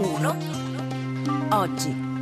1. Oggi.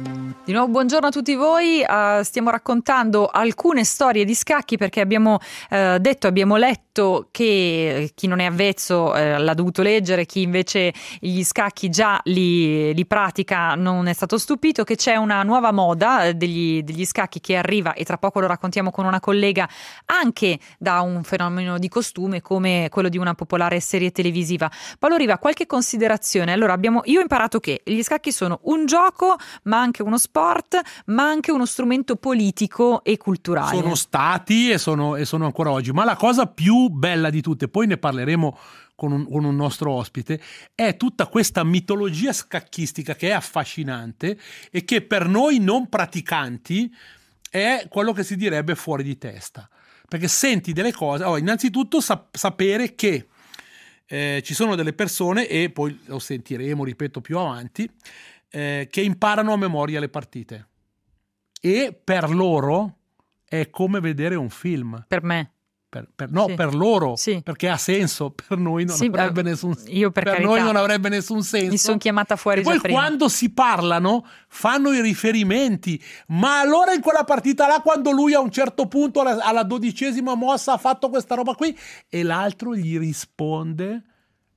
Di nuovo buongiorno a tutti voi, uh, stiamo raccontando alcune storie di scacchi perché abbiamo uh, detto, abbiamo letto che chi non è avvezzo uh, l'ha dovuto leggere, chi invece gli scacchi già li, li, pratica non è stato stupito, che c'è una nuova moda eh, degli, degli, scacchi che arriva e tra poco lo raccontiamo con una collega anche da un fenomeno di costume come quello di una popolare serie televisiva. Paolo Riva, qualche considerazione? Allora abbiamo, io ho imparato che gli scacchi sono un gioco ma anche uno sport sport, ma anche uno strumento politico e culturale. Sono stati e sono, e sono ancora oggi, ma la cosa più bella di tutte, poi ne parleremo con un, con un, nostro ospite, è tutta questa mitologia scacchistica che è affascinante e che per noi non praticanti è quello che si direbbe fuori di testa. Perché senti delle cose, allora, innanzitutto sap- sapere che eh, ci sono delle persone, e poi lo sentiremo, ripeto, più avanti, eh, che imparano a memoria le partite. E per loro è come vedere un film. Per me. Per, per, no, sì. per loro, sì. perché ha senso, per noi non, sì, avrebbe, beh, nessun, per per noi non avrebbe nessun senso. Mi sono chiamata fuori e poi prima. quando si parlano fanno i riferimenti, ma allora in quella partita là quando lui a un certo punto alla, alla dodicesima mossa ha fatto questa roba qui e l'altro gli risponde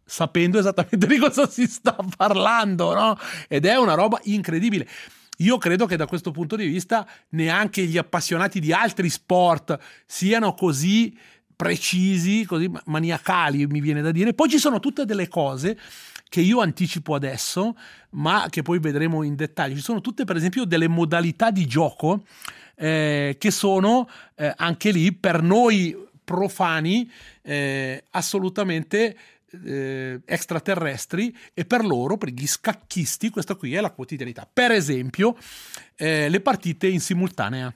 sapendo esattamente di cosa si sta parlando, no? Ed è una roba incredibile. Io credo che da questo punto di vista neanche gli appassionati di altri sport siano così precisi, così maniacali, mi viene da dire. Poi ci sono tutte delle cose che io anticipo adesso, ma che poi vedremo in dettaglio. Ci sono tutte, per esempio, delle modalità di gioco eh, che sono eh, anche lì per noi profani eh, assolutamente eh, extraterrestri e per loro, per gli scacchisti, questa qui è la quotidianità. Per esempio, eh, le partite in simultanea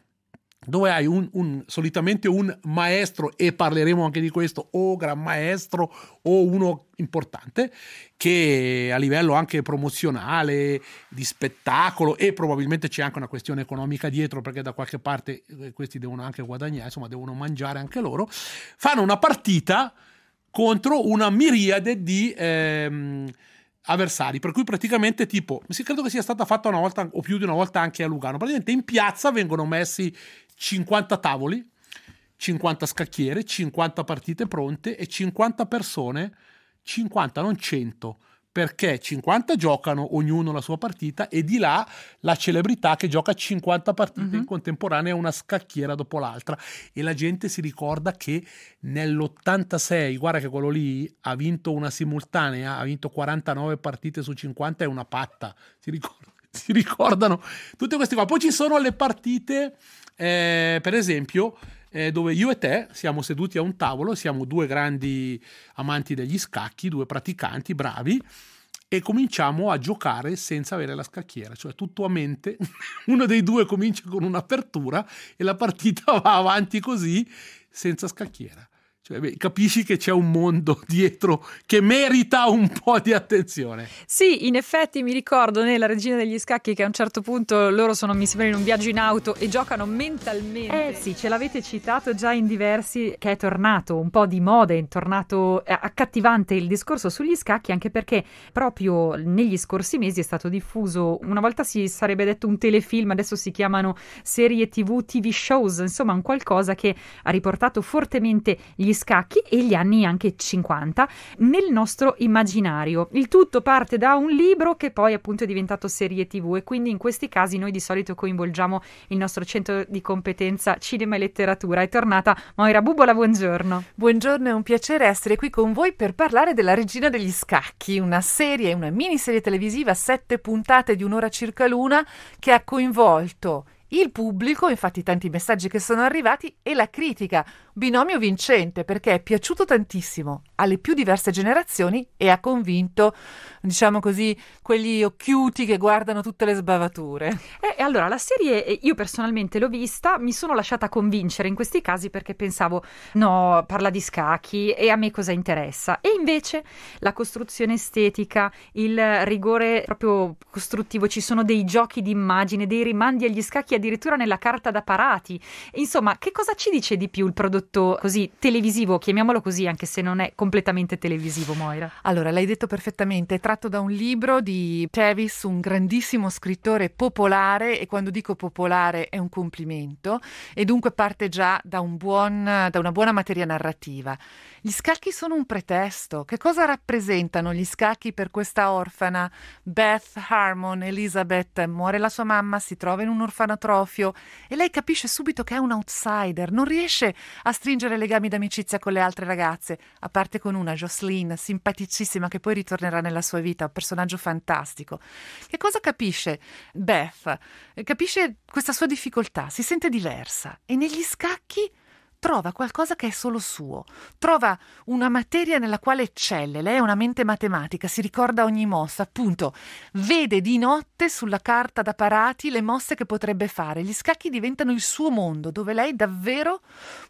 dove hai un, un, solitamente un maestro, e parleremo anche di questo, o gran maestro o uno importante, che a livello anche promozionale, di spettacolo, e probabilmente c'è anche una questione economica dietro, perché da qualche parte eh, questi devono anche guadagnare, insomma devono mangiare anche loro, fanno una partita contro una miriade di ehm, avversari. Per cui praticamente tipo, credo che sia stata fatta una volta o più di una volta anche a Lugano, praticamente in piazza vengono messi 50 tavoli, 50 scacchiere, 50 partite pronte e 50 persone, 50 non 100 perché 50 giocano ognuno la sua partita e di là la celebrità che gioca 50 partite mm-hmm. in mhm. contemporanea una scacchiera dopo l'altra e la gente si ricorda che nell'86 guarda che quello lì ha vinto una simultanea ha vinto 49 partite su 50 è una patta si, ricord- si ricordano tutte queste cose. poi ci sono le partite eh, per esempio eh, dove io e te siamo seduti a un tavolo, siamo due grandi amanti degli scacchi, due praticanti bravi e cominciamo a giocare senza avere la scacchiera, cioè tutto a mente, uno dei due comincia con un'apertura e la partita va avanti così senza scacchiera. Cioè, beh, capisci che c'è un mondo dietro che merita un po' di attenzione. Sì, in effetti mi ricordo nella Regina degli Scacchi che a un certo punto loro sono, mi sembra, in un viaggio in auto e giocano mentalmente. Eh sì, ce l'avete citato già in diversi, che è tornato un po' di moda, è tornato eh, accattivante il discorso sugli scacchi, anche perché proprio negli scorsi mesi è stato diffuso, una volta si sarebbe detto un telefilm, adesso si chiamano serie tv, tv shows, insomma un qualcosa che ha riportato fortemente gli scacchi e gli anni anche 50 nel nostro immaginario. Il tutto parte da un libro che poi appunto è diventato serie tv e quindi in questi casi noi di solito coinvolgiamo il nostro centro di competenza cinema e letteratura. È tornata Moira Bubola, buongiorno. Buongiorno, è un piacere essere qui con voi per parlare della regina degli scacchi, una serie, una miniserie televisiva, sette puntate di un'ora circa l'una che ha coinvolto il pubblico, infatti tanti messaggi che sono arrivati, e la critica binomio vincente perché è piaciuto tantissimo alle più diverse generazioni e ha convinto, diciamo così, quegli occhiuti che guardano tutte le sbavature. Eh, allora, la serie eh, io personalmente l'ho vista, mi sono lasciata convincere in questi casi perché pensavo, no, parla di scacchi e a me cosa interessa. E invece la costruzione estetica, il rigore proprio costruttivo, ci sono dei giochi di immagine, dei rimandi agli scacchi addirittura nella carta da parati. Insomma, che cosa ci dice di più il prodotto? prodotto così televisivo, chiamiamolo così, anche se non è completamente televisivo, Moira? Allora, l'hai detto perfettamente, è tratto da un libro di Tevis, un grandissimo scrittore popolare e quando dico popolare è un complimento e dunque parte già da, un buon, da una buona materia narrativa. Gli scacchi sono un pretesto. Che cosa rappresentano gli scacchi per questa orfana? Beth Harmon, Elizabeth, muore la sua mamma, si trova in un orfanotrofio e lei capisce subito che è un outsider, non riesce a stringere legami d'amicizia con le altre ragazze, a parte con una, Jocelyn, simpaticissima, che poi ritornerà nella sua vita, un personaggio fantastico. Che cosa capisce Beth? Capisce questa sua difficoltà, si sente diversa e negli scacchi trova qualcosa che è solo suo, trova una materia nella quale eccelle, lei è una mente matematica, si ricorda ogni mossa, appunto, vede di notte sulla carta da parati le mosse che potrebbe fare, gli scacchi diventano il suo mondo, dove lei davvero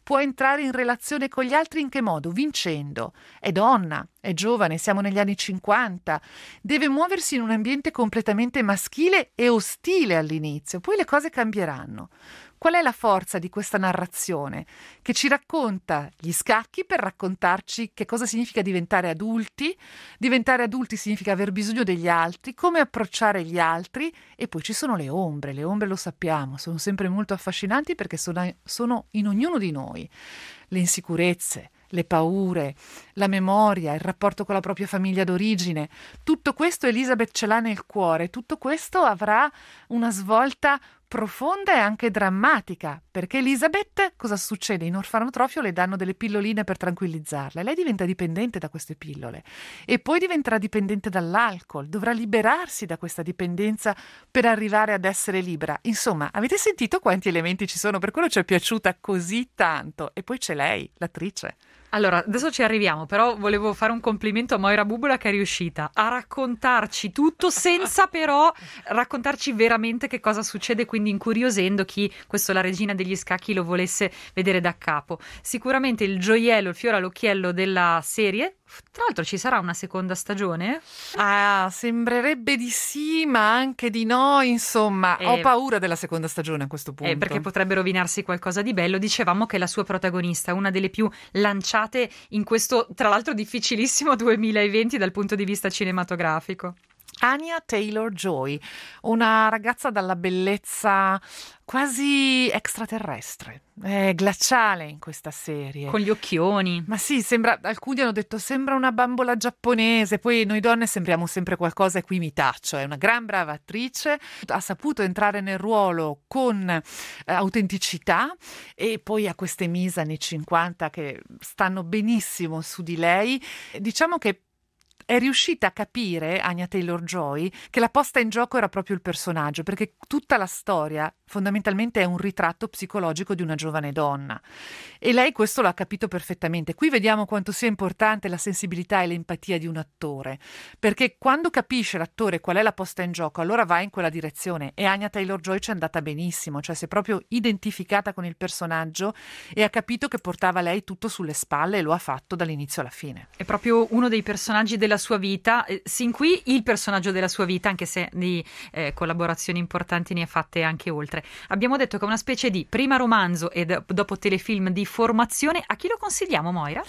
può entrare in relazione con gli altri in che modo? Vincendo, è donna, è giovane, siamo negli anni 50, deve muoversi in un ambiente completamente maschile e ostile all'inizio, poi le cose cambieranno. Qual è la forza di questa narrazione che ci racconta gli scacchi per raccontarci che cosa significa diventare adulti? Diventare adulti significa aver bisogno degli altri, come approcciare gli altri e poi ci sono le ombre, le ombre lo sappiamo, sono sempre molto affascinanti perché sono, sono in ognuno di noi. Le insicurezze, le paure, la memoria, il rapporto con la propria famiglia d'origine. Tutto questo Elisabeth ce l'ha nel cuore, tutto questo avrà una svolta profonda e anche drammatica, perché Elisabeth, cosa succede? In orfanotrofio le danno delle pilloline per tranquillizzarla e lei diventa dipendente da queste pillole e poi diventerà dipendente dall'alcol, dovrà liberarsi da questa dipendenza per arrivare ad essere libera. Insomma, avete sentito quanti elementi ci sono, per quello ci è piaciuta così tanto e poi c'è lei, l'attrice. Allora, adesso ci arriviamo, però volevo fare un complimento a Moira Bubola che è riuscita a raccontarci tutto senza però raccontarci veramente che cosa succede, quindi incuriosendo chi questo La regina degli scacchi lo volesse vedere da capo. Sicuramente il gioiello, il fiore all'occhiello della serie tra l'altro ci sarà una seconda stagione? Ah, sembrerebbe di sì, ma anche di no, insomma, eh, ho paura della seconda stagione a questo punto. Eh, perché potrebbe rovinarsi qualcosa di bello. Dicevamo che la sua protagonista, una delle più lanciate in questo, tra l'altro difficilissimo 2020 dal punto di vista cinematografico. Anya Taylor Joy, una ragazza dalla bellezza quasi extraterrestre, eh, glaciale in questa serie. Con gli occhioni. Ma sì, sembra, alcuni hanno detto sembra una bambola giapponese, poi noi donne sembriamo sempre qualcosa e qui mi taccio, è una gran brava attrice, ha saputo entrare nel ruolo con eh, autenticità e poi ha queste mise anni 50 che stanno benissimo su di lei. Diciamo che è riuscita a capire, Anya Taylor-Joy, che la posta in gioco era proprio il personaggio, perché tutta la storia fondamentalmente è un ritratto psicologico di una giovane donna. E lei questo l'ha capito perfettamente. Qui vediamo quanto sia importante la sensibilità e l'empatia di un attore, perché quando capisce l'attore qual è la posta in gioco, allora va in quella direzione. E Anya Taylor-Joy ci è andata benissimo, cioè si è proprio identificata con il personaggio e ha capito che portava lei tutto sulle spalle e lo ha fatto dall'inizio alla fine. È proprio uno dei personaggi della sua vita, eh, sin qui il personaggio della sua vita, anche se di eh, collaborazioni importanti ne ha fatte anche oltre. Abbiamo detto che è una specie di prima romanzo e d- dopo telefilm di formazione. A chi lo consigliamo, Moira?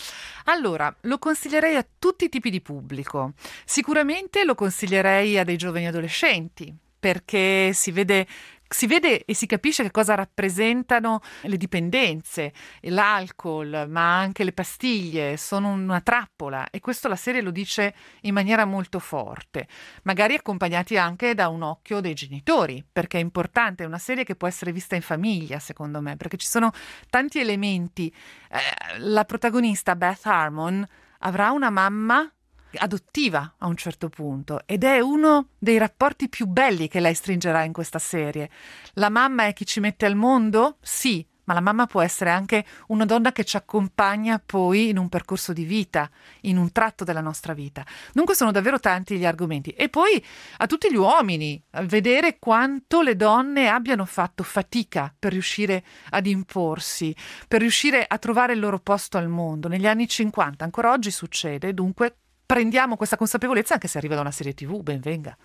Allora, lo consiglierei a tutti i tipi di pubblico. Sicuramente lo consiglierei a dei giovani adolescenti perché si vede si vede e si capisce che cosa rappresentano le dipendenze, l'alcol, ma anche le pastiglie, sono una trappola e questo la serie lo dice in maniera molto forte, magari accompagnati anche da un occhio dei genitori, perché è importante, è una serie che può essere vista in famiglia, secondo me, perché ci sono tanti elementi. Eh, la protagonista Beth Harmon avrà una mamma adottiva a un certo punto ed è uno dei rapporti più belli che lei stringerà in questa serie. La mamma è chi ci mette al mondo? Sì, ma la mamma può essere anche una donna che ci accompagna poi in un percorso di vita, in un tratto della nostra vita. Dunque sono davvero tanti gli argomenti. E poi a tutti gli uomini, vedere quanto le donne abbiano fatto fatica per riuscire ad imporsi, per riuscire a trovare il loro posto al mondo. Negli anni 50, ancora oggi succede, dunque prendiamo questa consapevolezza anche se arriva da una serie TV, ben venga.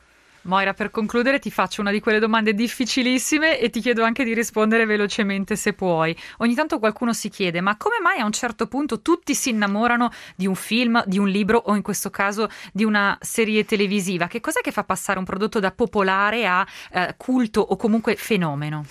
Moira, per concludere ti faccio una di quelle domande difficilissime e ti chiedo anche di rispondere velocemente se puoi. Ogni tanto qualcuno si chiede, ma come mai a un certo punto tutti si innamorano di un film, di un libro o in questo caso di una serie televisiva? Che cos'è che fa passare un prodotto da popolare a eh, culto o comunque fenomeno?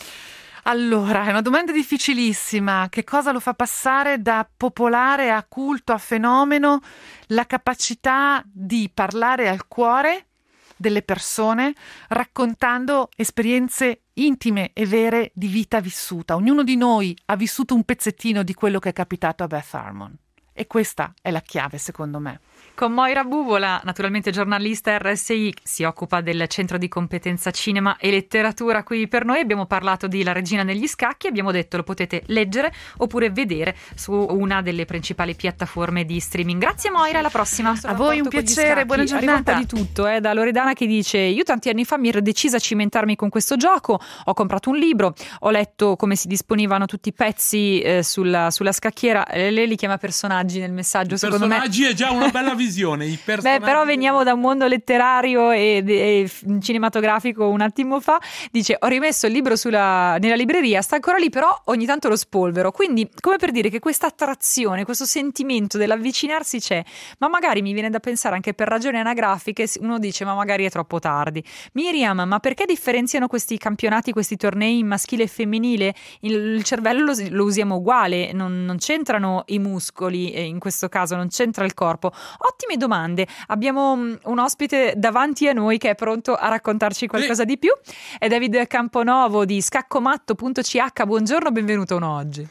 Allora, è una domanda difficilissima. Che cosa lo fa passare da popolare a culto, a fenomeno? La capacità di parlare al cuore delle persone raccontando esperienze intime e vere di vita vissuta. Ognuno di noi ha vissuto un pezzettino di quello che è capitato a Beth Harmon. E questa è la chiave, secondo me. Con Moira Buvola, naturalmente giornalista RSI, si occupa del centro di competenza cinema e letteratura qui per noi. Abbiamo parlato di La regina negli scacchi, abbiamo detto lo potete leggere oppure vedere su una delle principali piattaforme di streaming. Grazie Moira, alla prossima. a voi un piacere, buona giornata. Arrivata di tutto, eh, da Loredana che dice io tanti anni fa mi ero decisa a cimentarmi con questo gioco, ho comprato un libro, ho letto come si disponivano tutti i pezzi eh, sulla, sulla, scacchiera, eh, lei li chiama personaggi personaggi nel messaggio. I personaggi me. è già una bella visione. I personaggi... Beh, però veniamo da un mondo letterario e, e, cinematografico un attimo fa. Dice: Ho rimesso il libro sulla, nella libreria, sta ancora lì, però ogni tanto lo spolvero. Quindi, come per dire che questa attrazione, questo sentimento dell'avvicinarsi c'è, ma magari mi viene da pensare anche per ragioni anagrafiche, uno dice: Ma magari è troppo tardi. Miriam, ma perché differenziano questi campionati, questi tornei in maschile e femminile? Il, il cervello lo, lo usiamo uguale, non, non c'entrano i muscoli in questo caso non c'entra il corpo. Ottime domande. Abbiamo mm, un ospite davanti a noi che è pronto a raccontarci qualcosa sì. di più. È Davide Camponovo di scaccomatto.ch. Buongiorno, benvenuto uno oggi.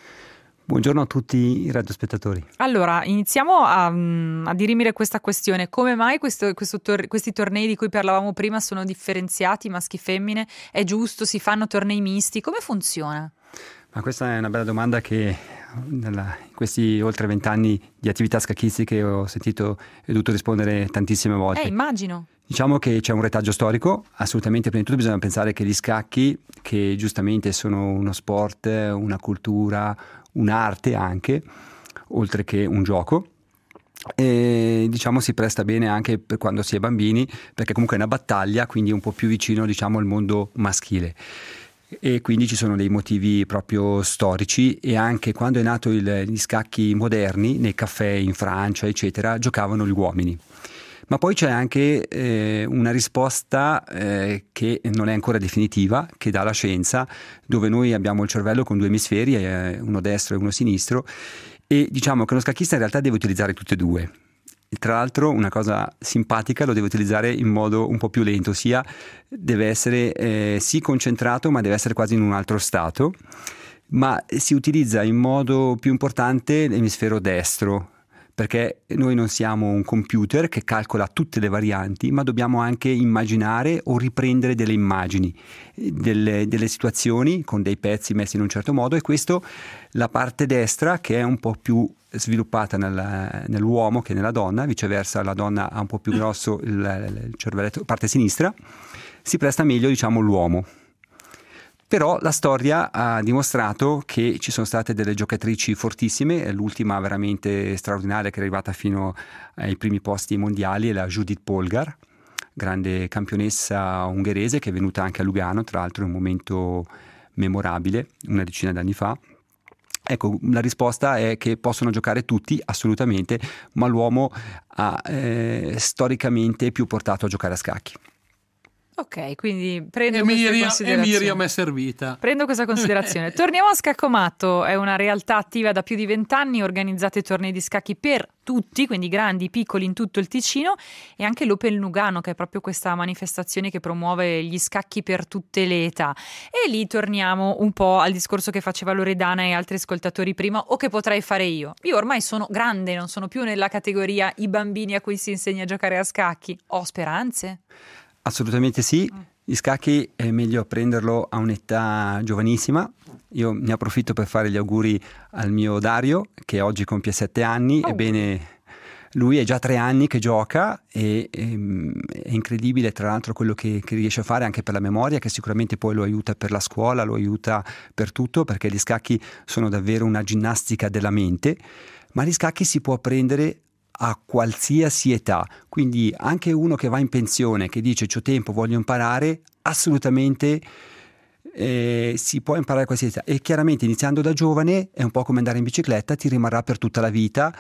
Buongiorno a tutti i radiospettatori. Allora, iniziamo a, mm, a dirimere questa questione. Come mai questo, questo tor- questi tornei di cui parlavamo prima sono differenziati maschi-femmine? È giusto? Si fanno tornei misti? Come funziona? Ma questa è una bella domanda che nella, in questi oltre vent'anni di attività scacchistiche ho sentito e dovuto rispondere tantissime volte. Eh, immagino. Diciamo che c'è un retaggio storico, assolutamente prima di tutto bisogna pensare che gli scacchi, che giustamente sono uno sport, una cultura, un'arte anche, oltre che un gioco, e diciamo si presta bene anche per quando si è bambini, perché comunque è una battaglia, quindi è un po' più vicino diciamo al mondo maschile e quindi ci sono dei motivi proprio storici e anche quando è nato il, gli scacchi moderni nei caffè in Francia eccetera giocavano gli uomini. Ma poi c'è anche eh, una risposta eh, che non è ancora definitiva, che dà la scienza, dove noi abbiamo il cervello con due emisferi, eh, uno destro e uno sinistro, e diciamo che uno scacchista in realtà deve utilizzare tutte e due tra l'altro una cosa simpatica lo deve utilizzare in modo un po' più lento, ossia deve essere eh, sì concentrato ma deve essere quasi in un altro stato, ma si utilizza in modo più importante l'emisfero destro, perché noi non siamo un computer che calcola tutte le varianti, ma dobbiamo anche immaginare o riprendere delle immagini, delle, delle, situazioni con dei pezzi messi in un certo modo e questo la parte destra che è un po' più sviluppata nel, nell'uomo che nella donna, viceversa la donna ha un po' più grosso il, il cervelletto, parte sinistra, si presta meglio diciamo l'uomo. Però la storia ha dimostrato che ci sono state delle giocatrici fortissime, l'ultima veramente straordinaria che è arrivata fino ai primi posti mondiali è la Judith Polgar, grande campionessa ungherese che è venuta anche a Lugano, tra l'altro in un momento memorabile, una decina d'anni fa. Ecco, la risposta è che possono giocare tutti, assolutamente, ma l'uomo ha eh, storicamente più portato a giocare a scacchi. Ok, quindi prendo e Miriam, considerazione. E Miriam è servita. Prendo questa considerazione. Torniamo a Scaccomato, è una realtà attiva da più di vent'anni, organizzate tornei di scacchi per tutti, quindi grandi, piccoli, in tutto il Ticino, e anche l'Open Lugano, che è proprio questa manifestazione che promuove gli scacchi per tutte le età. E lì torniamo un po' al discorso che faceva Loredana e altri ascoltatori prima, o che potrei fare io. Io ormai sono grande, non sono più nella categoria i bambini a cui si insegna a giocare a scacchi. Ho speranze? Assolutamente sì. Mm. Gli scacchi è meglio prenderlo a un'età giovanissima. Io ne approfitto per fare gli auguri al mio Dario, che oggi compie 7 anni. Oh. Ebbene, lui è già tre anni che gioca e, e ehm, è incredibile tra l'altro quello che, che, riesce a fare anche per la memoria che sicuramente poi lo aiuta per la scuola, lo aiuta per tutto perché gli scacchi sono davvero una ginnastica della mente, ma gli scacchi si può prendere a qualsiasi età, quindi anche uno che va in pensione, che dice ho tempo, voglio imparare, assolutamente eh, si può imparare a qualsiasi età e chiaramente iniziando da giovane è un po' come andare in bicicletta, ti rimarrà per tutta la vita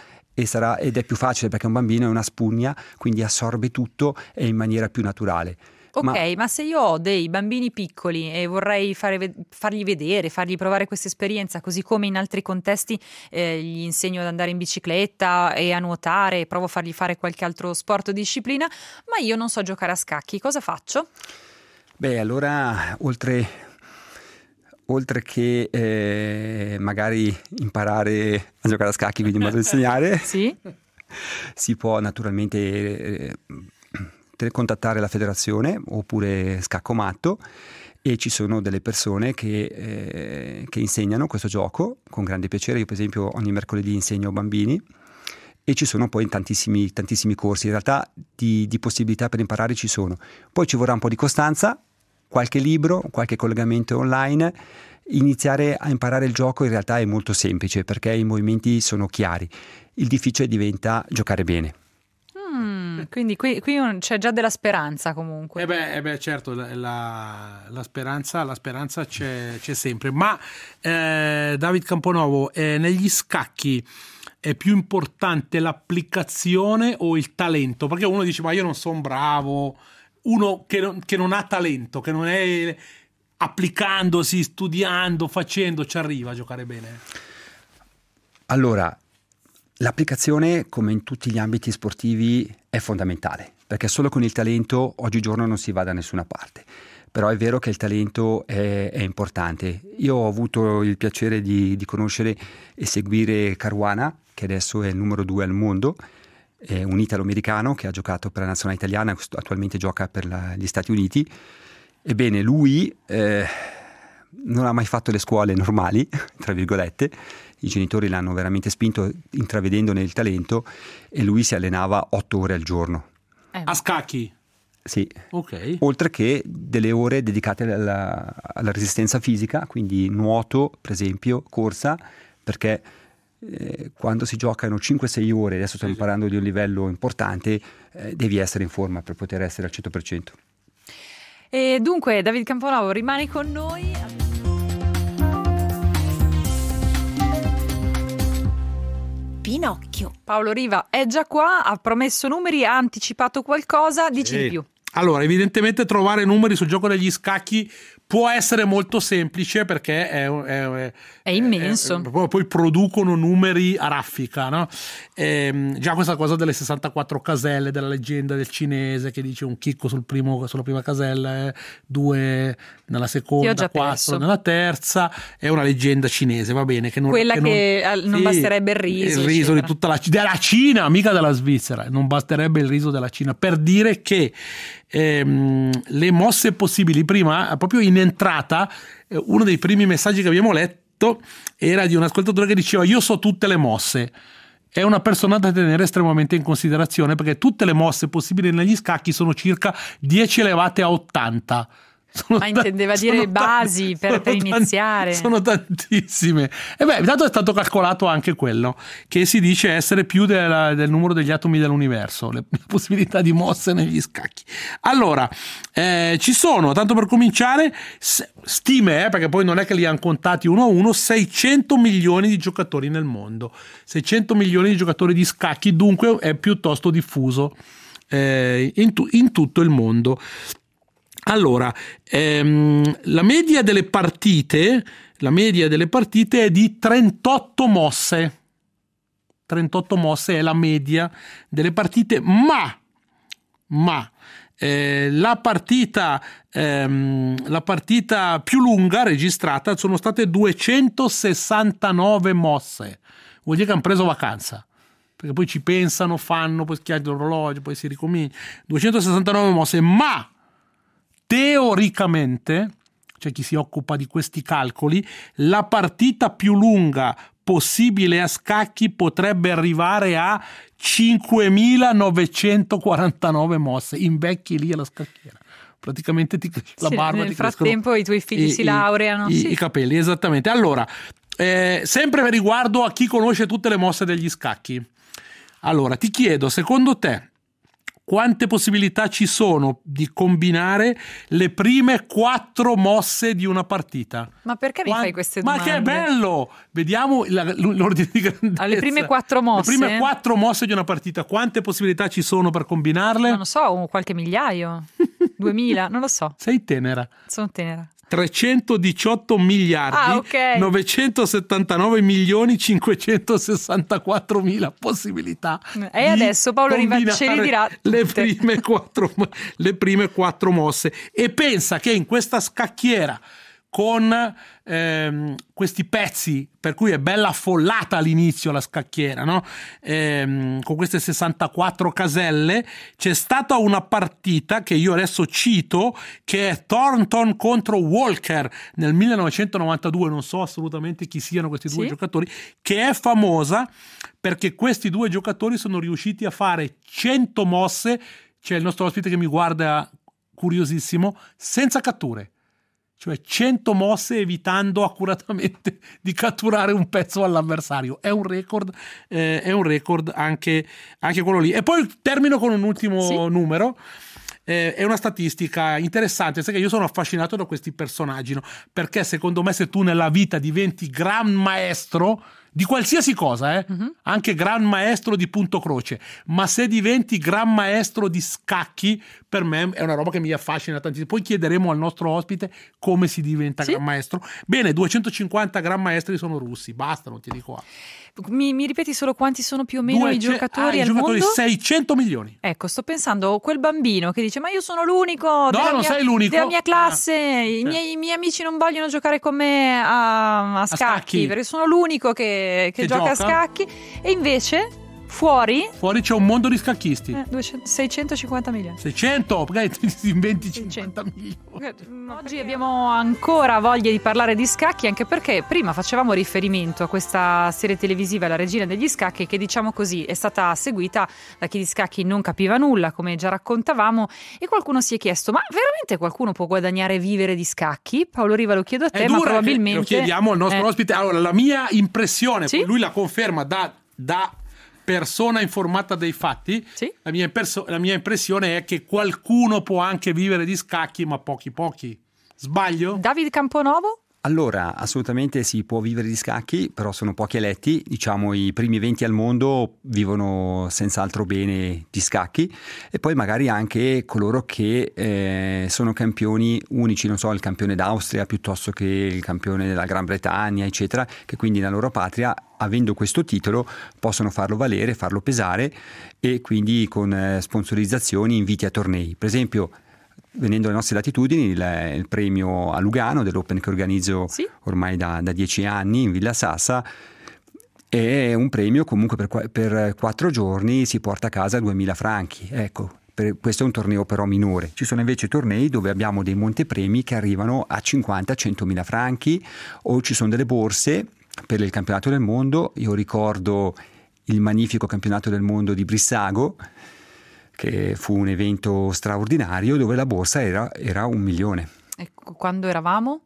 sarà, ed è più facile perché un bambino è una spugna, quindi assorbe tutto e in maniera più naturale. Ok, ma... ma, se io ho dei bambini piccoli e vorrei fare, fargli vedere, fargli provare questa esperienza, così come in altri contesti eh, gli insegno ad andare in bicicletta e a nuotare, provo a fargli fare qualche altro sport o disciplina, ma io non so giocare a scacchi, cosa faccio? Beh, allora, oltre, oltre che eh, magari imparare a giocare a scacchi, quindi in modo di insegnare, sì? si può naturalmente eh, contattare la federazione oppure scacco matto e ci sono delle persone che, eh, che, insegnano questo gioco con grande piacere. Io per esempio ogni mercoledì insegno bambini e ci sono poi tantissimi, tantissimi corsi. In realtà di, di possibilità per imparare ci sono. Poi ci vorrà un po' di costanza, qualche libro, qualche collegamento online. Iniziare a imparare il gioco in realtà è molto semplice perché i movimenti sono chiari. Il difficile diventa giocare bene. Quindi qui, qui c'è già della speranza comunque. Eh beh, eh beh certo, la, la, la, speranza, la speranza c'è, c'è, sempre. Ma eh, David Camponovo, eh, negli scacchi è più importante l'applicazione o il talento? Perché uno dice ma io non sono bravo, uno che non, che non ha talento, che non è applicandosi, studiando, facendo, ci arriva a giocare bene? Allora, l'applicazione, come in tutti gli ambiti sportivi, è fondamentale, perché solo con il talento oggigiorno non si va da nessuna parte. Però è vero che il talento è, è importante. Io ho avuto il piacere di, di, conoscere e seguire Caruana, che adesso è il numero due al mondo, è un italo-americano che ha giocato per la nazionale italiana, attualmente gioca per la, gli Stati Uniti. Ebbene, lui eh, non ha mai fatto le scuole normali, tra virgolette, i genitori l'hanno veramente spinto intravedendone il talento e lui si allenava otto ore al giorno. Eh. A scacchi? Sì. Okay. Oltre che delle ore dedicate alla, alla, resistenza fisica, quindi nuoto, per esempio, corsa, perché eh, quando si giocano 5-6 ore, adesso stiamo parlando di un livello importante, eh, devi essere in forma per poter essere al 100%. E dunque, Davide Campolavo, rimani con noi. Pinocchio. Paolo Riva è già qua, ha promesso numeri, ha anticipato qualcosa, dici sì. di più. Allora, evidentemente trovare numeri sul gioco degli scacchi può essere molto semplice perché è, è, è, è immenso. poi producono numeri a raffica, no? E, ehm, già questa cosa delle 64 caselle della leggenda del cinese che dice un chicco sul primo, sulla prima casella, eh, due nella seconda, quattro nella terza, è una leggenda cinese, va bene. Che non, Quella che, che non, non sì, basterebbe il riso. Il riso eccetera. di tutta la, della Cina, mica della Svizzera, non basterebbe il riso della Cina, per dire che ehm, le mosse possibili, prima, proprio in entrata, eh, uno dei primi messaggi che abbiamo letto era di un ascoltatore che diceva io so tutte le mosse è una persona da tenere estremamente in considerazione perché tutte le mosse possibili negli scacchi sono circa 10 elevate a 80 sono Ma intendeva dire basi per, per iniziare. sono tantissime. E beh, intanto è stato calcolato anche quello, che si dice essere più della, del numero degli atomi dell'universo, le, la possibilità di mosse negli scacchi. Allora, eh, ci sono, tanto per cominciare, stime, eh, perché poi non è che li hanno contati uno a uno, 600 milioni di giocatori nel mondo. 600 milioni di giocatori di scacchi, dunque è piuttosto diffuso eh, in, tu, in tutto il mondo. Allora, ehm, la media delle partite, la media delle partite è di 38 mosse. 38 mosse è la media delle partite, ma, ma eh, la, partita, ehm, la partita più lunga registrata sono state 269 mosse. Vuol dire che hanno preso vacanza perché poi ci pensano, fanno, poi schiacciano l'orologio, poi si ricomincia. 269 mosse, ma teoricamente, cioè chi si occupa di questi calcoli, la partita più lunga possibile a scacchi potrebbe arrivare a 5.949 mosse, invecchi lì alla scacchiera praticamente ti cresce sì, la barba. Nel frattempo i tuoi figli i, si laureano. I, sì. I, capelli, esattamente. Allora, eh, sempre riguardo a chi conosce tutte le mosse degli scacchi. Allora, ti chiedo, secondo te, quante possibilità ci sono di combinare le prime quattro mosse di una partita. Ma perché Quant- mi fai queste domande? Ma che bello! Vediamo la, l'ordine di grandezza. Alle prime quattro mosse? Le prime quattro mosse di una partita, quante possibilità ci sono per combinarle? Non lo so, qualche migliaio, duemila, non lo so. Sei tenera. Sono tenera. 318 miliardi ah, okay. 979 milioni 564 mila possibilità. E adesso Paolo Rivacci li dirà le prime, quattro, le prime quattro mosse. E pensa che in questa scacchiera con ehm, questi pezzi, per cui è bella affollata all'inizio la scacchiera, no? ehm, con queste 64 caselle, c'è stata una partita che io adesso cito, che è Thornton contro Walker nel 1992, non so assolutamente chi siano questi due sì. giocatori, che è famosa perché questi due giocatori sono riusciti a fare 100 mosse, c'è il nostro ospite che mi guarda curiosissimo, senza catture cioè 100 mosse evitando accuratamente di catturare un pezzo all'avversario. È un record, eh, è un record anche, anche, quello lì. E poi termino con un ultimo sì. numero. Eh, è una statistica interessante, sai che io sono affascinato da questi personaggi, no? perché secondo me se tu nella vita diventi gran maestro, di qualsiasi cosa, eh? uh-huh. anche gran maestro di punto croce, ma se diventi gran maestro di scacchi, per me è una roba che mi affascina tantissimo. Poi chiederemo al nostro ospite come si diventa sì. gran maestro. Bene, 250 gran maestri sono russi, basta, non ti dico altro. Mi, mi, ripeti solo quanti sono più o meno Due, i giocatori ah, al giocatori mondo? 600 milioni. Ecco, sto pensando quel bambino che dice "Ma io sono l'unico no, della, non mia, sei l'unico. della mia ah. classe, ah, i, miei, i, miei, amici non vogliono giocare con me a, a, scacchi, a scacchi, perché sono l'unico che, che, che gioca, gioca a scacchi" e invece Fuori? Fuori c'è un mondo di scacchisti. Eh, 200, 650 milioni. 600? Perché ti inventi 50 milioni? Mm, oggi abbiamo ancora voglia di parlare di scacchi, anche perché prima facevamo riferimento a questa serie televisiva, La regina degli scacchi, che diciamo così è stata seguita da chi di scacchi non capiva nulla, come già raccontavamo, e qualcuno si è chiesto, ma veramente qualcuno può guadagnare e vivere di scacchi? Paolo Riva lo chiedo a te, ma eh, probabilmente... Lo chiediamo al nostro eh. ospite. Allora, la mia impressione, sì? lui la conferma da da persona informata dei fatti, sì. la, mia perso- la mia impressione è che qualcuno può anche vivere di scacchi, ma pochi pochi. Sbaglio? Davide Camponovo? Allora, assolutamente si può vivere di scacchi, però sono pochi eletti, diciamo i primi 20 al mondo vivono senz'altro bene di scacchi e poi magari anche coloro che eh, sono campioni unici, non so, il campione d'Austria piuttosto che il campione della Gran Bretagna, eccetera, che quindi nella loro patria avendo questo titolo possono farlo valere, farlo pesare e quindi con eh, sponsorizzazioni inviti a tornei. Per esempio venendo alle nostre latitudini, il, il premio a Lugano dell'Open che organizzo sì. ormai da, da dieci anni in Villa Sassa è un premio comunque per, per, quattro giorni si porta a casa 2000 franchi. Ecco. Per, questo è un torneo però minore. Ci sono invece tornei dove abbiamo dei montepremi che arrivano a 50-100 mila franchi o ci sono delle borse per il campionato del mondo. Io ricordo il magnifico campionato del mondo di Brissago che fu un evento straordinario dove la borsa era, era un milione. E quando eravamo?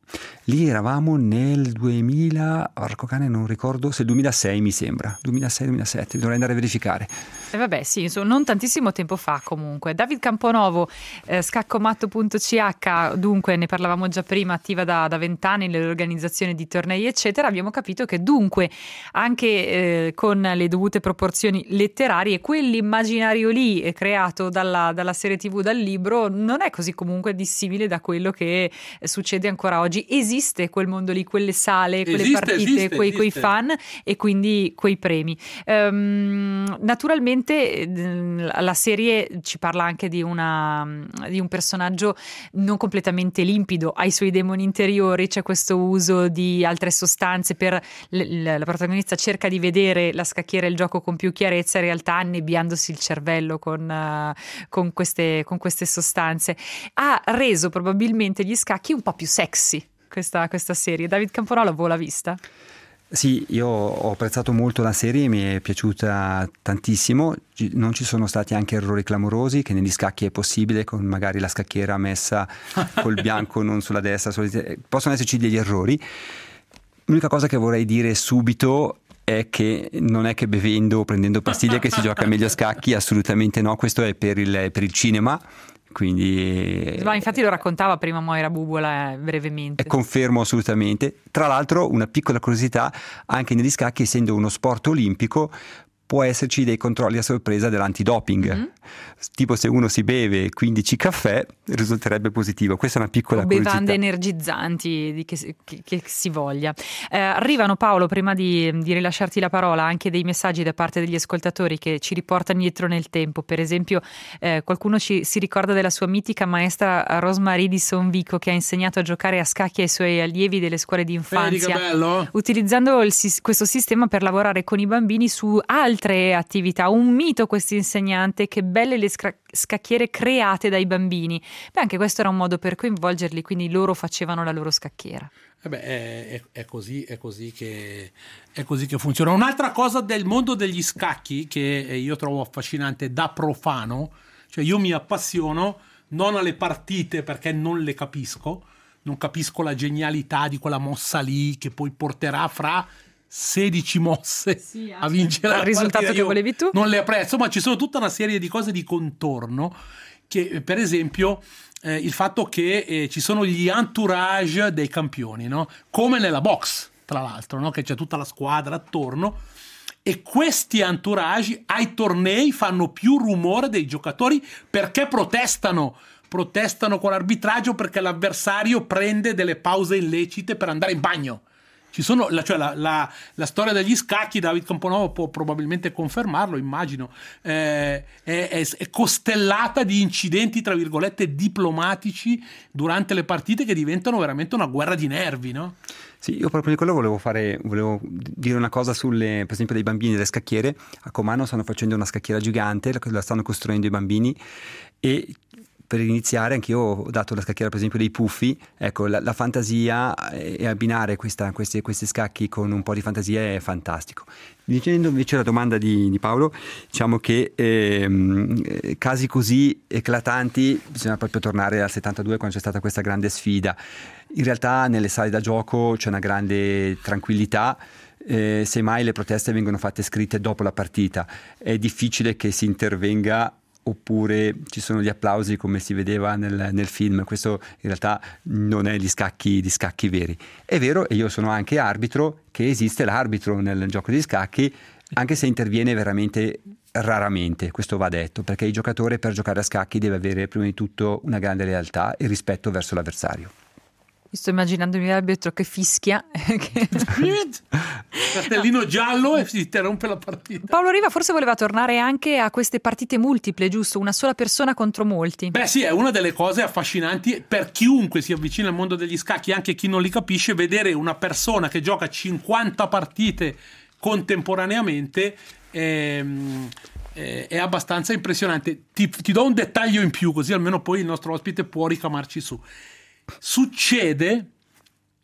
Lì eravamo nel 2000, porco cane non ricordo, se 2006 mi sembra, 2006-2007, dovrei andare a verificare. E vabbè, sì, insomma, non tantissimo tempo fa comunque. David Camponovo, eh, scaccomatto.ch, dunque ne parlavamo già prima, attiva da vent'anni nell'organizzazione di tornei, eccetera. Abbiamo capito che dunque anche eh, con le dovute proporzioni letterarie, quell'immaginario lì eh, creato dalla, dalla, serie TV, dal libro, non è così comunque dissimile da quello che eh, succede ancora oggi. Esiste quel mondo lì, quelle sale, quelle esiste, partite, esiste, quei, esiste. quei, fan e quindi quei premi. Um, naturalmente sicuramente ehm, la serie ci parla anche di, una, di, un personaggio non completamente limpido, ha i suoi demoni interiori, c'è questo uso di altre sostanze per la protagonista cerca di vedere la scacchiera e il gioco con più chiarezza, in realtà annebbiandosi il cervello con, eh, con, queste, con queste sostanze. Ha reso probabilmente gli scacchi un po' più sexy. Questa, questa, serie. David Camporolo, voi l'ha vista? Sì, io ho apprezzato molto la serie, mi è piaciuta tantissimo, non ci sono stati anche errori clamorosi che negli scacchi è possibile con magari la scacchiera messa col bianco non sulla destra, sulla... possono esserci degli errori. L'unica cosa che vorrei dire subito è che non è che bevendo o prendendo pastiglie che si gioca meglio a scacchi, assolutamente no, questo è per il, per il cinema, quindi, Ma infatti lo raccontava prima Moira Bubola eh, brevemente. Eh, confermo assolutamente. Tra l'altro, una piccola curiosità, anche negli scacchi, essendo uno sport olimpico, può esserci dei controlli a sorpresa dell'antidoping. Mm-hmm tipo se uno si beve 15 caffè risulterebbe positivo. Questa è una piccola curiosità. Bevande energizzanti di che, che, che si voglia. Eh, arrivano Paolo, prima di, di, rilasciarti la parola, anche dei messaggi da parte degli ascoltatori che ci riportano dietro nel tempo. Per esempio eh, qualcuno ci, si ricorda della sua mitica maestra Rosmarie di Sonvico che ha insegnato a giocare a scacchi ai suoi allievi delle scuole di infanzia, eh, utilizzando il, questo sistema per lavorare con i bambini su altre attività. Un mito questo insegnante che belle le sca- scacchiere create dai bambini. Beh, anche questo era un modo per coinvolgerli, quindi loro facevano la loro scacchiera. Eh beh, è, è, così, è, così che, è, così, che, funziona. Un'altra cosa del mondo degli scacchi che io trovo affascinante da profano, cioè io mi appassiono non alle partite perché non le capisco, non capisco la genialità di quella mossa lì che poi porterà fra 16 mosse sì, a vincere il risultato partita. che volevi tu. Non le apprezzo, ma ci sono tutta una serie di cose di contorno che per esempio eh, il fatto che eh, ci sono gli entourage dei campioni, no? Come nella box, tra l'altro, no? Che c'è tutta la squadra attorno e questi entourage ai tornei fanno più rumore dei giocatori perché protestano protestano con l'arbitraggio perché l'avversario prende delle pause illecite per andare in bagno. Ci sono, la, cioè la, la, la, storia degli scacchi, David Camponovo può probabilmente confermarlo, immagino, eh, è, è, è, costellata di incidenti, tra virgolette, diplomatici durante le partite che diventano veramente una guerra di nervi, no? Sì, io proprio di quello volevo fare, volevo dire una cosa sulle, per esempio, dei bambini delle scacchiere. A Comano stanno facendo una scacchiera gigante, la stanno costruendo i bambini e per iniziare anch'io ho dato la scacchiera per esempio dei puffi, ecco la, la fantasia e abbinare questa, questi, questi, scacchi con un po' di fantasia è fantastico. Dicendo invece la domanda di, di Paolo, diciamo che eh, casi così eclatanti bisogna proprio tornare al 72 quando c'è stata questa grande sfida. In realtà nelle sale da gioco c'è una grande tranquillità. Eh, semmai le proteste vengono fatte scritte dopo la partita. È difficile che si intervenga oppure ci sono gli applausi come si vedeva nel, nel film, questo in realtà non è gli scacchi, gli scacchi veri. È vero, e io sono anche arbitro, che esiste l'arbitro nel gioco degli scacchi, anche se interviene veramente raramente, questo va detto, perché il giocatore per giocare a scacchi deve avere prima di tutto una grande lealtà e rispetto verso l'avversario. Mi sto immaginando il l'arbitro che fischia. Eh, Cartellino no. giallo e si interrompe la partita. Paolo Riva forse voleva tornare anche a queste partite multiple, giusto? Una sola persona contro molti. Beh sì, è una delle cose affascinanti per chiunque si avvicina al mondo degli scacchi, anche chi non li capisce, vedere una persona che gioca 50 partite contemporaneamente ehm, eh, è abbastanza impressionante. Ti, ti do un dettaglio in più, così almeno poi il nostro ospite può ricamarci su succede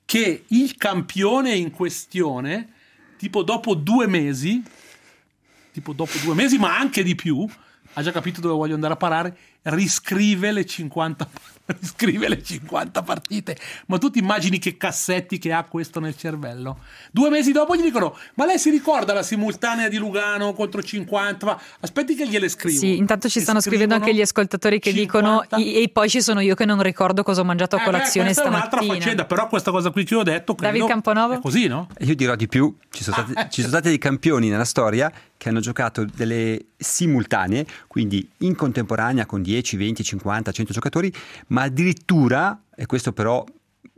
che il campione in questione, tipo dopo due mesi, tipo dopo due mesi, ma anche di più, ha già capito dove voglio andare a parare, riscrive le 50 scrive le 50 partite. Ma tu ti immagini che cassetti che ha questo nel cervello? Due mesi dopo gli dicono: Ma lei si ricorda la simultanea di Lugano contro 50? Ma aspetti che gliele scrivo. Sì, intanto ci stanno scrivendo anche gli ascoltatori che 50. dicono: E poi ci sono io che non ricordo cosa ho mangiato a colazione eh beh, stamattina. È un'altra faccenda, però questa cosa qui che ho detto. Credo, David Camponovo? È così, no? Io dirò di più: ci sono, stati, ah, ci sono stati dei campioni nella storia che hanno giocato delle simultanee, quindi in contemporanea con 10, 20, 50, 100 giocatori, ma addirittura, e questo però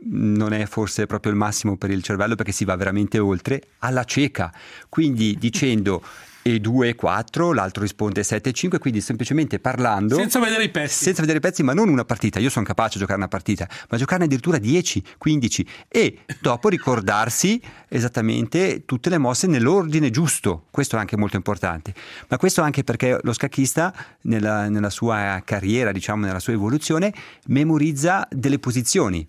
non è forse proprio il massimo per il cervello perché si va veramente oltre, alla cieca. Quindi dicendo e 2 4, l'altro risponde 7 e 5, quindi semplicemente parlando... Senza vedere i pezzi. Senza vedere i pezzi, ma non una partita. Io sono capace di giocare una partita, ma giocarne addirittura 10, 15 e dopo ricordarsi esattamente tutte le mosse nell'ordine giusto. Questo è anche molto importante. Ma questo anche perché lo scacchista nella, nella sua carriera, diciamo nella sua evoluzione, memorizza delle posizioni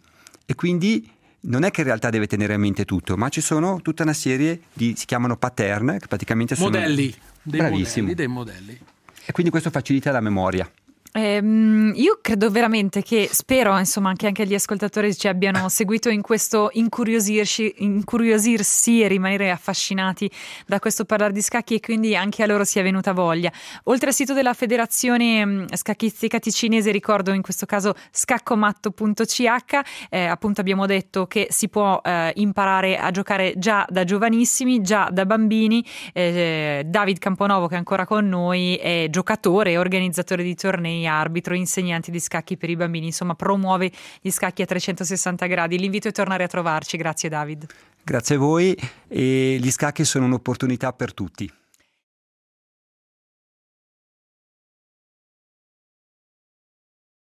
e quindi non è che in realtà deve tenere a mente tutto, ma ci sono tutta una serie di, si chiamano pattern, che praticamente sono... Modelli, dei modelli. Dei modelli. E quindi questo facilita la memoria. Ehm, io credo veramente che, spero insomma che anche, gli ascoltatori ci abbiano seguito in questo incuriosirsi, incuriosirsi e rimanere affascinati da questo parlare di scacchi e quindi anche a loro sia venuta voglia. Oltre al sito della Federazione mm, Scacchistica Ticinese, ricordo in questo caso scaccomatto.ch, eh, appunto abbiamo detto che si può eh, imparare a giocare già da giovanissimi, già da bambini. Eh, David Camponovo che è ancora con noi è giocatore e organizzatore di tornei Arbitro, insegnante di scacchi per i bambini, insomma promuove gli scacchi a 360 gradi. L'invito è tornare a trovarci, grazie David. Grazie a voi e gli scacchi sono un'opportunità per tutti.